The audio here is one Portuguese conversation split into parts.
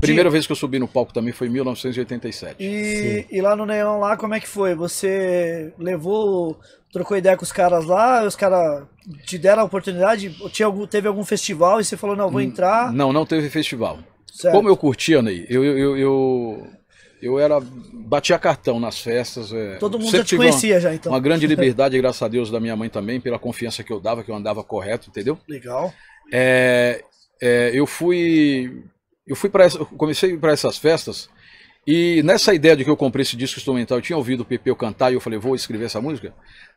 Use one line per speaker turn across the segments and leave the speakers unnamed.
Primeira vez que eu subi no palco também foi em 1987. E, e, lá no Neon, lá, como é que foi? Você levou, trocou ideia com os caras lá, os caras te deram a oportunidade? Tinha algum, teve algum festival e você falou, não, vou hum, entrar? Não, não teve festival. Certo. Como eu curtia, Ney, eu, eu, eu, eu era batia cartão nas festas. É, Todo mundo já te conhecia uma, já, então. Uma grande liberdade, graças a Deus, da minha mãe também, pela confiança que eu dava, que eu andava correto, entendeu? Legal. É, é, eu fui. Eu fui para comecei para essas festas e nessa ideia de que eu comprei esse disco instrumental, eu tinha ouvido o Pepeu cantar e eu falei, vou escrever essa música.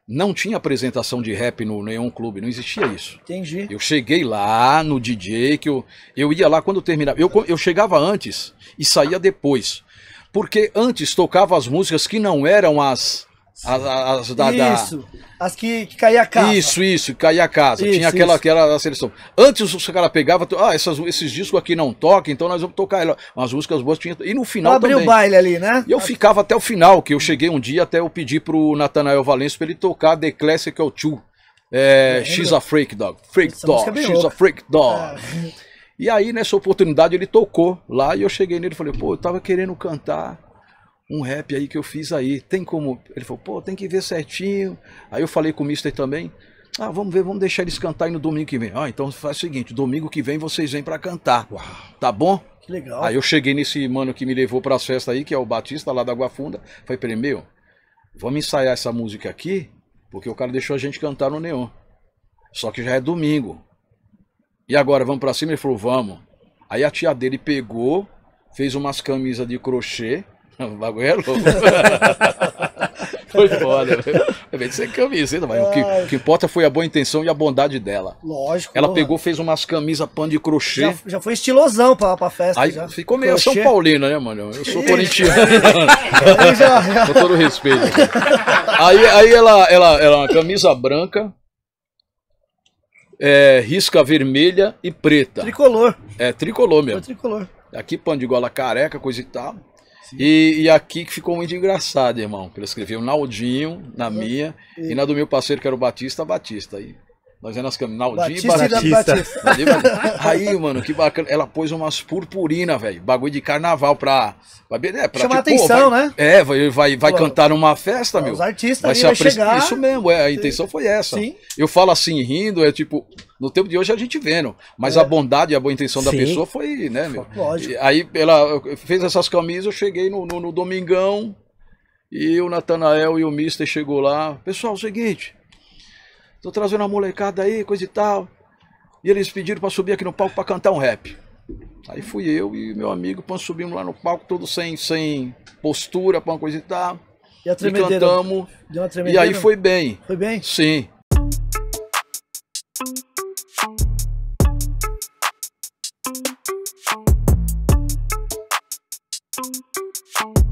Não tinha apresentação de rap no Neon Clube, não existia isso. Entendi. Eu cheguei lá no DJ, que eu, eu ia lá quando terminava. Eu, eu chegava antes e saía depois porque antes tocava as músicas que não eram as. As, as da, isso, da... as que, que caía a casa. Isso, isso, caía a casa. Isso, Tinha aquela, era aquela seleção. Antes os caras pegavam, ah, essas, esses discos aqui não tocam, então nós vamos tocar umas músicas boas. Tinha... E no final. Abriu o baile ali, né? E eu ficava até o final, que eu cheguei um dia até eu pedi pro Natanael Valenço pra ele tocar The Classical 2. É, She's a Freak Dog. Freak Essa é Dog. x She's louca. a Freak Dog. É. E aí, nessa oportunidade, ele tocou lá e eu cheguei nele e falei, pô, eu tava querendo cantar um rap aí que eu fiz aí, tem como? Ele falou, pô, tem que ver certinho. Aí eu falei com o Mister também, ah, vamos ver, vamos deixar eles cantar aí no domingo que vem. Ah, então faz o seguinte, domingo que vem vocês vêm para cantar, Uau. tá bom? Que legal. Aí eu cheguei nesse mano que me levou para as festas aí, que é o Batista lá da Água Funda, falei pra ele, meu, vamos ensaiar essa música aqui, porque o cara deixou a gente cantar no Neon. Só que já é domingo, e agora, vamos pra cima? Ele falou, vamos. Aí a tia dele pegou, fez umas camisas de crochê. O bagulho é louco. foi foda. Vem de ser camisa, ainda O que, o que importa foi a boa intenção e a bondade dela. Lógico. Ela pegou, fez umas camisas pano de crochê. Já, já foi estilosão pra, pra festa. Aí já. ficou meio crochê. São Paulino, né, mano? Eu sou corintiano. Com todo respeito. Aí, aí ela, ela, ela, é uma camisa branca, é, risca vermelha e preta. Tricolor. É, tricolor mesmo. É tricolor. Aqui pano de gola careca, coisa e tal. E, e, aqui que ficou muito engraçado, irmão, que ele escreveu Naldinho, na minha, e, e na do meu parceiro, que era o Batista, Batista. E nós é nas caminhões. Naldi Batista. Batista. Aí, mano, que bacana. Ela pôs umas purpurina, velho. Bagulho de carnaval pra. pra, é, pra Chamar tipo, atenção, vai, né? É, vai, vai, vai Pô, cantar numa festa, meu. Os artistas vai, vai chegar. Isso mesmo, é, a intenção foi essa. Sim. Eu falo assim, rindo, é tipo. No tempo de hoje a gente vendo, mas é. a bondade e a boa intenção Sim. da pessoa foi, né, meu? Lógico. Aí ela fez essas camisas, eu cheguei no, no, no Domingão, e o Natanael e o Mister chegou lá. Pessoal, é o seguinte, Tô trazendo uma molecada aí, coisa e tal. E eles pediram para subir aqui no palco para cantar um rap. Aí fui eu e meu amigo, nós subimos lá no palco, todo sem, sem postura, para uma coisa e tal. E, a e cantamos. e aí foi bem. Foi bem? Sim. Thank